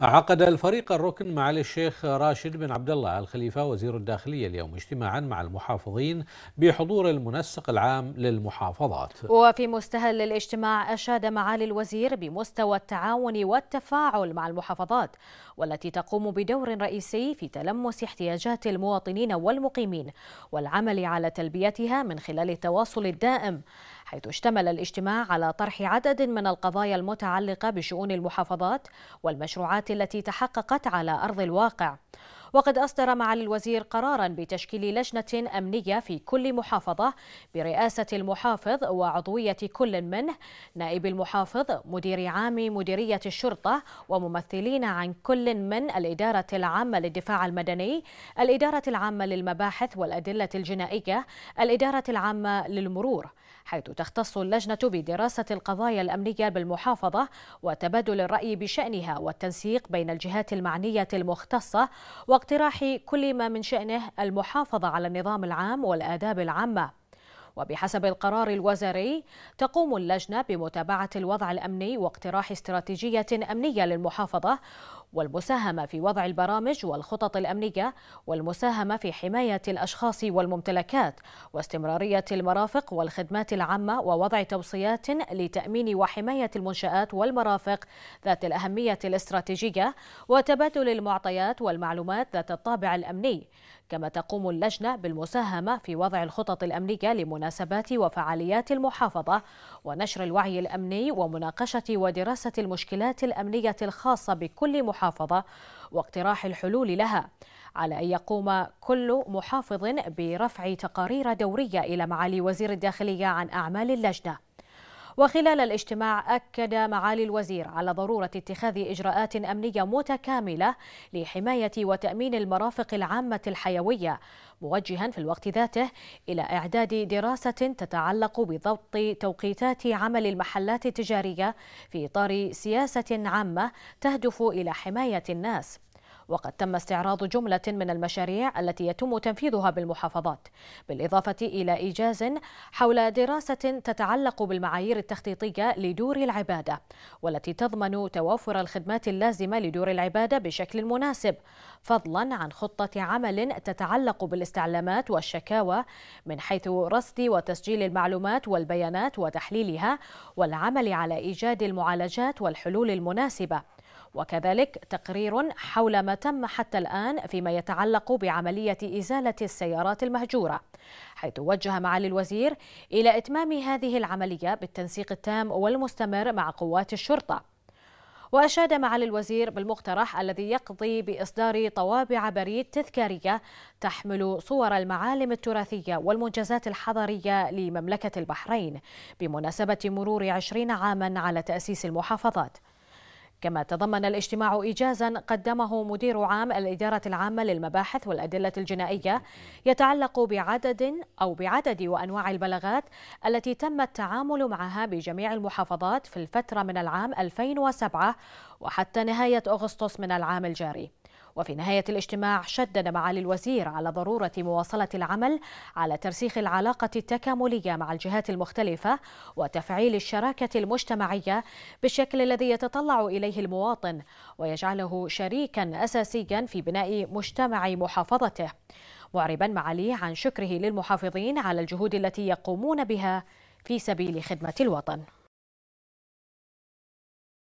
عقد الفريق الركن معالي الشيخ راشد بن عبد الله الخليفه وزير الداخليه اليوم اجتماعا مع المحافظين بحضور المنسق العام للمحافظات. وفي مستهل الاجتماع اشاد معالي الوزير بمستوى التعاون والتفاعل مع المحافظات والتي تقوم بدور رئيسي في تلمس احتياجات المواطنين والمقيمين والعمل على تلبيتها من خلال التواصل الدائم حيث اشتمل الاجتماع على طرح عدد من القضايا المتعلقة بشؤون المحافظات والمشروعات التي تحققت على أرض الواقع وقد أصدر معالي الوزير قرارا بتشكيل لجنة أمنية في كل محافظة برئاسة المحافظ وعضوية كل منه نائب المحافظ مدير عام مديرية الشرطة وممثلين عن كل من الإدارة العامة للدفاع المدني الإدارة العامة للمباحث والأدلة الجنائية الإدارة العامة للمرور حيث تختص اللجنة بدراسة القضايا الأمنية بالمحافظة وتبادل الرأي بشأنها والتنسيق بين الجهات المعنية المختصة وقد واقتراح كل ما من شأنه المحافظة على النظام العام والآداب العامة وبحسب القرار الوزاري تقوم اللجنة بمتابعة الوضع الأمني واقتراح استراتيجية أمنية للمحافظة والمساهمة في وضع البرامج والخطط الأمنية والمساهمة في حماية الأشخاص والممتلكات واستمرارية المرافق والخدمات العامة ووضع توصيات لتأمين وحماية المنشآت والمرافق ذات الأهمية الاستراتيجية وتبادل المعطيات والمعلومات ذات الطابع الأمني كما تقوم اللجنة بالمساهمة في وضع الخطط الأمنية لمناسبات وفعاليات المحافظة ونشر الوعي الأمني ومناقشة ودراسة المشكلات الأمنية الخاصة بكل محافظة المحافظة واقتراح الحلول لها على أن يقوم كل محافظ برفع تقارير دورية إلى معالي وزير الداخلية عن أعمال اللجنة وخلال الاجتماع أكد معالي الوزير على ضرورة اتخاذ إجراءات أمنية متكاملة لحماية وتأمين المرافق العامة الحيوية موجها في الوقت ذاته إلى إعداد دراسة تتعلق بضبط توقيتات عمل المحلات التجارية في إطار سياسة عامة تهدف إلى حماية الناس وقد تم استعراض جملة من المشاريع التي يتم تنفيذها بالمحافظات بالإضافة إلى إيجاز حول دراسة تتعلق بالمعايير التخطيطية لدور العبادة والتي تضمن توافر الخدمات اللازمة لدور العبادة بشكل مناسب فضلا عن خطة عمل تتعلق بالاستعلامات والشكاوى من حيث رصد وتسجيل المعلومات والبيانات وتحليلها والعمل على إيجاد المعالجات والحلول المناسبة وكذلك تقرير حول ما تم حتى الآن فيما يتعلق بعملية إزالة السيارات المهجورة حيث وجه معالي الوزير إلى إتمام هذه العملية بالتنسيق التام والمستمر مع قوات الشرطة وأشاد معالي الوزير بالمقترح الذي يقضي بإصدار طوابع بريد تذكارية تحمل صور المعالم التراثية والمنجزات الحضرية لمملكة البحرين بمناسبة مرور عشرين عاما على تأسيس المحافظات كما تضمن الاجتماع إيجازا قدمه مدير عام الإدارة العامة للمباحث والأدلة الجنائية يتعلق بعدد أو بعدد وأنواع البلاغات التي تم التعامل معها بجميع المحافظات في الفترة من العام 2007 وحتى نهاية أغسطس من العام الجاري وفي نهاية الاجتماع شدد معالي الوزير على ضرورة مواصلة العمل على ترسيخ العلاقة التكاملية مع الجهات المختلفة وتفعيل الشراكة المجتمعية بالشكل الذي يتطلع إليه المواطن ويجعله شريكا أساسيا في بناء مجتمع محافظته معربا معاليه عن شكره للمحافظين على الجهود التي يقومون بها في سبيل خدمة الوطن